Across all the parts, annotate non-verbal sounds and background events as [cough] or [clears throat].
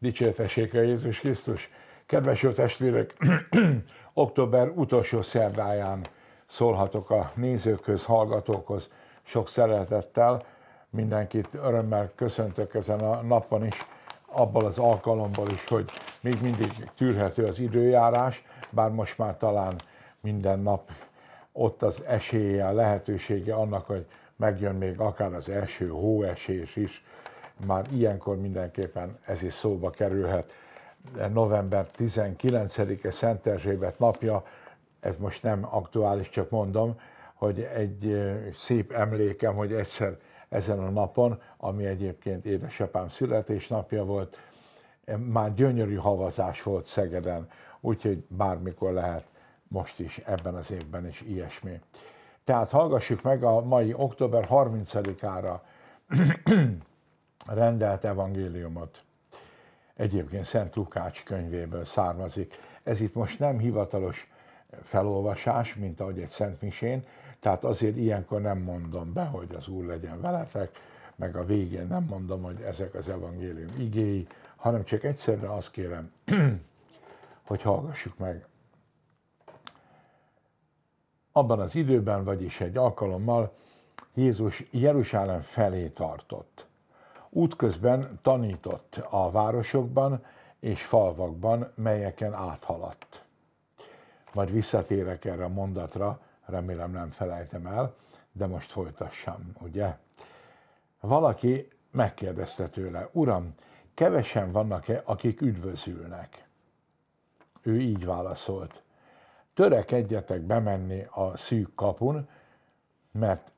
Dicsértessék a Jézus Krisztus! Kedves jó testvérek, [clears throat] október utolsó szerdáján szólhatok a nézőkhöz, hallgatókhoz sok szeretettel. Mindenkit örömmel köszöntök ezen a napon is, abban az alkalomból is, hogy még mindig tűrhető az időjárás, bár most már talán minden nap ott az esélye, a lehetősége annak, hogy megjön még akár az első hóesés is, már ilyenkor mindenképpen ez is szóba kerülhet. November 19-e Szent Erzsébet napja, ez most nem aktuális, csak mondom, hogy egy szép emlékem, hogy egyszer ezen a napon, ami egyébként édesapám születésnapja volt, már gyönyörű havazás volt Szegeden, úgyhogy bármikor lehet most is, ebben az évben is ilyesmi. Tehát hallgassuk meg a mai október 30-ára [clears throat] rendelt evangéliumot. Egyébként Szent Lukács könyvéből származik. Ez itt most nem hivatalos felolvasás, mint ahogy egy Szent Misén, tehát azért ilyenkor nem mondom be, hogy az Úr legyen veletek, meg a végén nem mondom, hogy ezek az evangélium igéi, hanem csak egyszerűen azt kérem, [clears throat] hogy hallgassuk meg. Abban az időben, vagyis egy alkalommal Jézus Jeruzsálem felé tartott. Útközben tanított a városokban és falvakban, melyeken áthaladt. Majd visszatérek erre a mondatra, remélem nem felejtem el, de most folytassam, ugye? Valaki megkérdezte tőle, uram, kevesen vannak-e, akik üdvözülnek? Ő így válaszolt, törekedjetek bemenni a szűk kapun, mert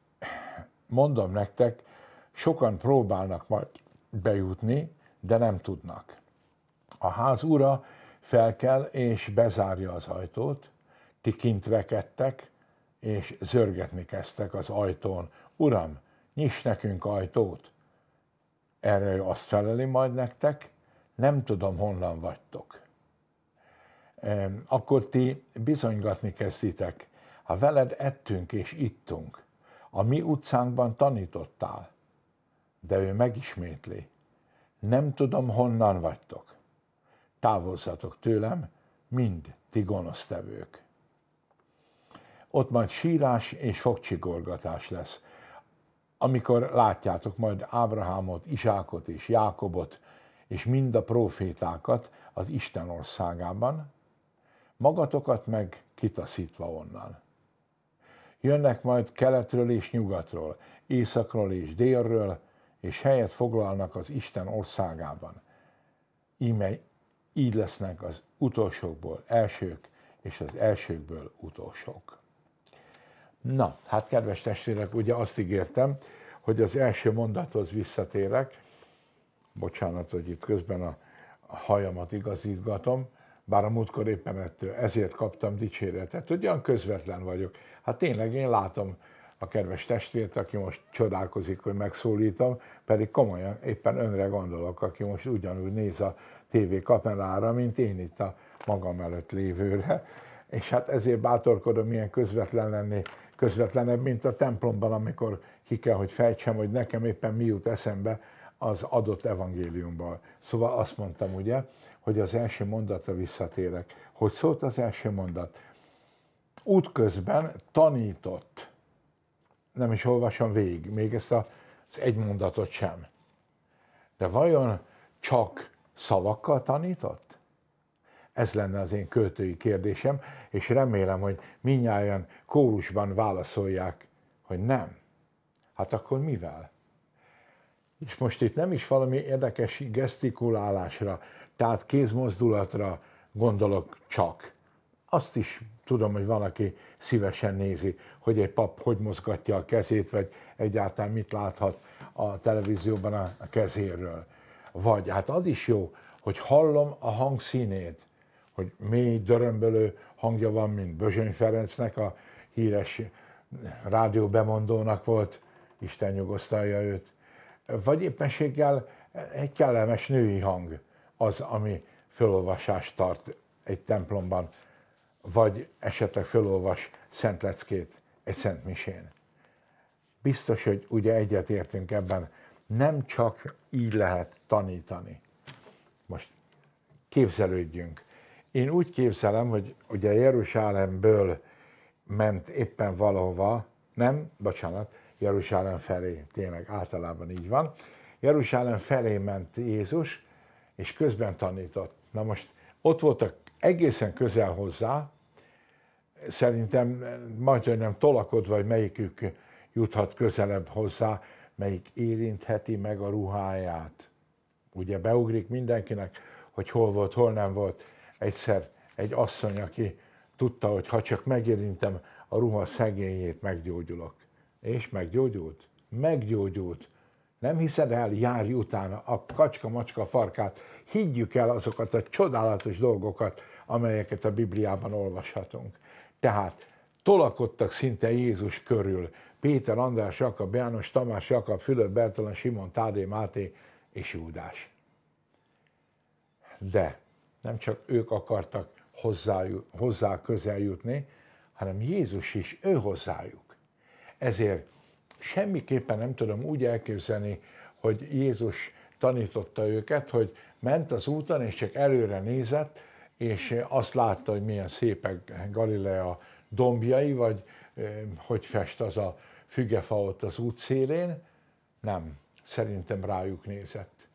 mondom nektek, Sokan próbálnak majd bejutni, de nem tudnak. A ház ura felkel és bezárja az ajtót, ti kint rekedtek, és zörgetni kezdtek az ajtón. Uram, nyis nekünk ajtót! Erre azt feleli majd nektek, nem tudom, honnan vagytok. Akkor ti bizonygatni kezditek. Ha veled ettünk és ittunk, a mi utcánkban tanítottál, de ő megismétli. Nem tudom, honnan vagytok. Távozzatok tőlem, mind ti gonosztevők. Ott majd sírás és fogcsigorgatás lesz, amikor látjátok majd Ábrahámot, Izsákot és Jákobot, és mind a profétákat az Isten országában, magatokat meg kitaszítva onnan. Jönnek majd keletről és nyugatról, északról és délről, és helyet foglalnak az Isten országában. Íme így lesznek az utolsókból elsők, és az elsőkből utolsók. Na, hát kedves testvérek, ugye azt ígértem, hogy az első mondathoz visszatérek. Bocsánat, hogy itt közben a hajamat igazítgatom, bár a múltkor éppen ettől ezért kaptam dicséretet, hogy olyan közvetlen vagyok. Hát tényleg én látom a kedves testvért, aki most csodálkozik, hogy megszólítom, pedig komolyan éppen önre gondolok, aki most ugyanúgy néz a TV kamerára, mint én itt a magam előtt lévőre. És hát ezért bátorkodom ilyen közvetlen lenni, közvetlenebb, mint a templomban, amikor ki kell, hogy fejtsem, hogy nekem éppen mi jut eszembe az adott evangéliumban. Szóval azt mondtam ugye, hogy az első mondatra visszatérek. Hogy szólt az első mondat? Útközben tanított nem is olvasom végig, még ezt a, az egy mondatot sem. De vajon csak szavakkal tanított? Ez lenne az én költői kérdésem, és remélem, hogy minnyáján kórusban válaszolják, hogy nem. Hát akkor mivel? És most itt nem is valami érdekes gesztikulálásra, tehát kézmozdulatra gondolok csak. Azt is tudom, hogy valaki szívesen nézi, hogy egy pap hogy mozgatja a kezét, vagy egyáltalán mit láthat a televízióban a kezéről. Vagy hát az is jó, hogy hallom a hangszínét, hogy mély, dörömbölő hangja van, mint Bözsöny Ferencnek, a híres rádió bemondónak volt, Isten nyugosztalja őt. Vagy éppenséggel egy kellemes női hang az, ami fölolvasást tart egy templomban vagy esetleg felolvas szent leckét egy szent misén. Biztos, hogy ugye egyetértünk ebben, nem csak így lehet tanítani. Most képzelődjünk. Én úgy képzelem, hogy ugye Jeruzsálemből ment éppen valahova, nem, bocsánat, Jeruzsálem felé, tényleg általában így van. Jeruzsálem felé ment Jézus, és közben tanított. Na most ott voltak egészen közel hozzá, szerintem majdnem tolakodva, hogy melyikük juthat közelebb hozzá, melyik érintheti meg a ruháját. Ugye beugrik mindenkinek, hogy hol volt, hol nem volt. Egyszer egy asszony, aki tudta, hogy ha csak megérintem a ruha szegényét, meggyógyulok. És meggyógyult? Meggyógyult. Nem hiszed el, járj utána a kacska-macska farkát. Higgyük el azokat a csodálatos dolgokat, amelyeket a Bibliában olvashatunk. Tehát tolakodtak szinte Jézus körül Péter, András, Jakab, János, Tamás, Jakab, Fülöp, Bertalan, Simon, Tádé, Máté és Júdás. De nem csak ők akartak hozzá, hozzá közel jutni, hanem Jézus is ő hozzájuk. Ezért semmiképpen nem tudom úgy elképzelni, hogy Jézus tanította őket, hogy ment az úton, és csak előre nézett, és eh, azt látta, hogy milyen szépek Galilea dombjai, vagy eh, hogy fest az a fügefa ott az útszélén. Nem, szerintem rájuk nézett.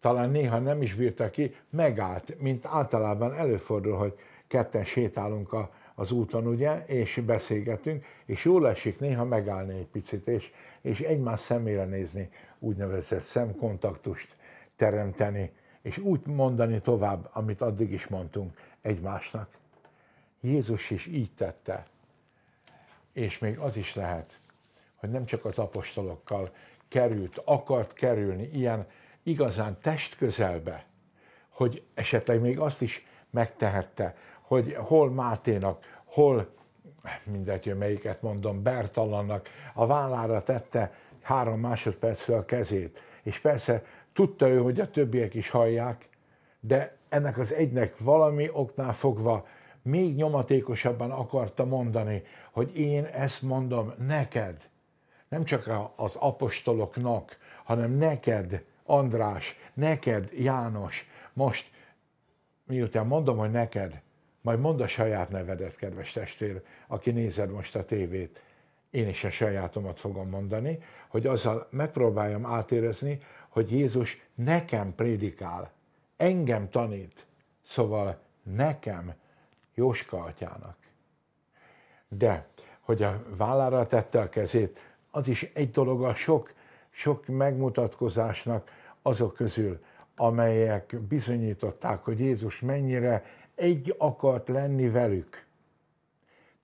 Talán néha nem is bírta ki, megállt, mint általában előfordul, hogy ketten sétálunk a, az úton, ugye, és beszélgetünk, és jól esik néha megállni egy picit, és, és egymás szemére nézni, úgynevezett szemkontaktust teremteni és úgy mondani tovább, amit addig is mondtunk egymásnak. Jézus is így tette, és még az is lehet, hogy nem csak az apostolokkal került, akart kerülni ilyen igazán testközelbe, hogy esetleg még azt is megtehette, hogy hol Máténak, hol mindegy, hogy melyiket mondom, Bertalannak a vállára tette három másodperccel a kezét, és persze Tudta ő, hogy a többiek is hallják, de ennek az egynek valami oknál fogva még nyomatékosabban akarta mondani, hogy én ezt mondom neked, nem csak az apostoloknak, hanem neked, András, neked, János, most, miután mondom, hogy neked, majd mondd a saját nevedet, kedves testvér, aki nézed most a tévét, én is a sajátomat fogom mondani, hogy azzal megpróbáljam átérezni, hogy Jézus nekem prédikál, engem tanít, szóval nekem, Jóska atyának. De, hogy a vállára tette a kezét, az is egy dolog a sok, sok megmutatkozásnak azok közül, amelyek bizonyították, hogy Jézus mennyire egy akart lenni velük.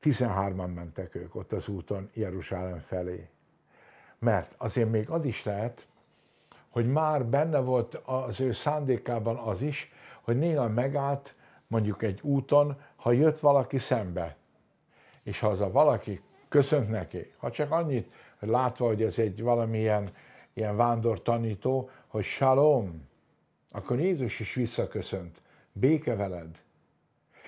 13-an mentek ők ott az úton Jeruzsálem felé. Mert azért még az is lehet, hogy már benne volt az ő szándékában az is, hogy néha megállt mondjuk egy úton, ha jött valaki szembe, és ha az a valaki köszönt neki, ha csak annyit, hogy látva, hogy ez egy valamilyen ilyen vándor tanító, hogy shalom, akkor Jézus is visszaköszönt, béke veled.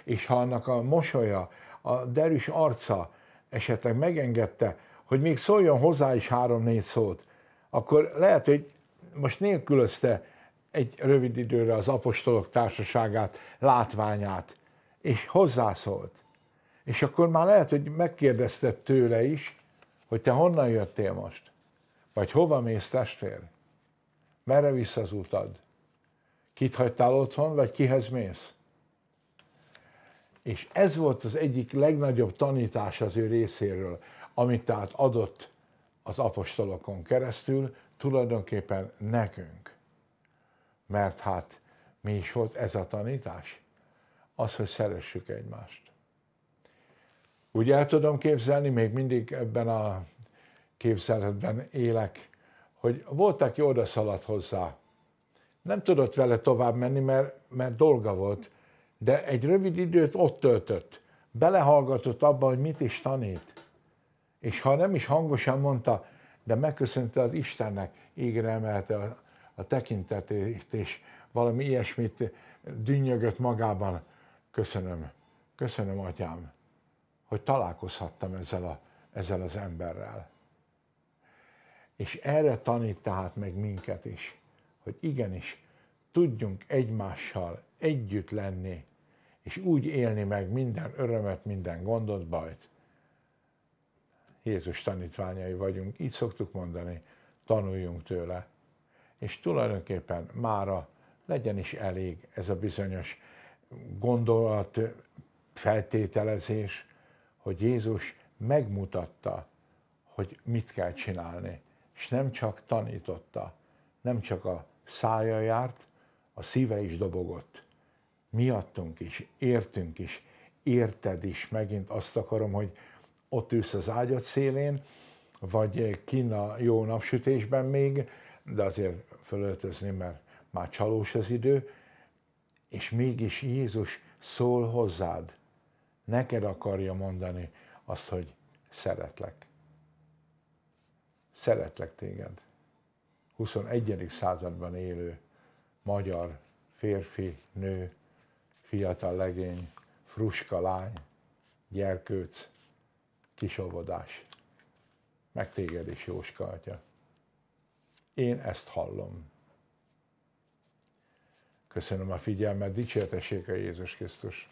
És ha annak a mosolya, a derűs arca esetleg megengedte, hogy még szóljon hozzá is három-négy szót, akkor lehet, hogy most nélkülözte egy rövid időre az apostolok társaságát, látványát, és hozzászólt. És akkor már lehet, hogy megkérdezte tőle is, hogy te honnan jöttél most? Vagy hova mész, testvér? Merre vissza az utad? Kit hagytál otthon, vagy kihez mész? És ez volt az egyik legnagyobb tanítás az ő részéről, amit tehát adott az apostolokon keresztül, tulajdonképpen nekünk. Mert hát mi is volt ez a tanítás? Az, hogy szeressük egymást. Úgy el tudom képzelni, még mindig ebben a képzeletben élek, hogy volt, aki oda szaladt hozzá. Nem tudott vele tovább menni, mert, mert dolga volt, de egy rövid időt ott töltött. Belehallgatott abba, hogy mit is tanít. És ha nem is hangosan mondta, de megköszönte az Istennek, égre emelte a, a tekintetét, és valami ilyesmit dünnyögött magában. Köszönöm, köszönöm, atyám, hogy találkozhattam ezzel, a, ezzel az emberrel. És erre tanít tehát meg minket is, hogy igenis tudjunk egymással együtt lenni, és úgy élni meg minden örömet, minden gondot, bajt, Jézus tanítványai vagyunk, így szoktuk mondani, tanuljunk tőle. És tulajdonképpen mára legyen is elég ez a bizonyos gondolat, feltételezés, hogy Jézus megmutatta, hogy mit kell csinálni, és nem csak tanította, nem csak a szája járt, a szíve is dobogott. Miattunk is, értünk is, érted is, megint azt akarom, hogy ott ülsz az ágyat szélén, vagy Kína jó napsütésben még, de azért fölöltözni, mert már csalós az idő, és mégis Jézus szól hozzád, neked akarja mondani azt, hogy szeretlek. Szeretlek téged. 21. században élő magyar férfi, nő, fiatal legény, fruska lány, gyerkőc, téged is, Jóska atya. Én ezt hallom. Köszönöm a figyelmet, dicsértessék a Jézus Krisztus!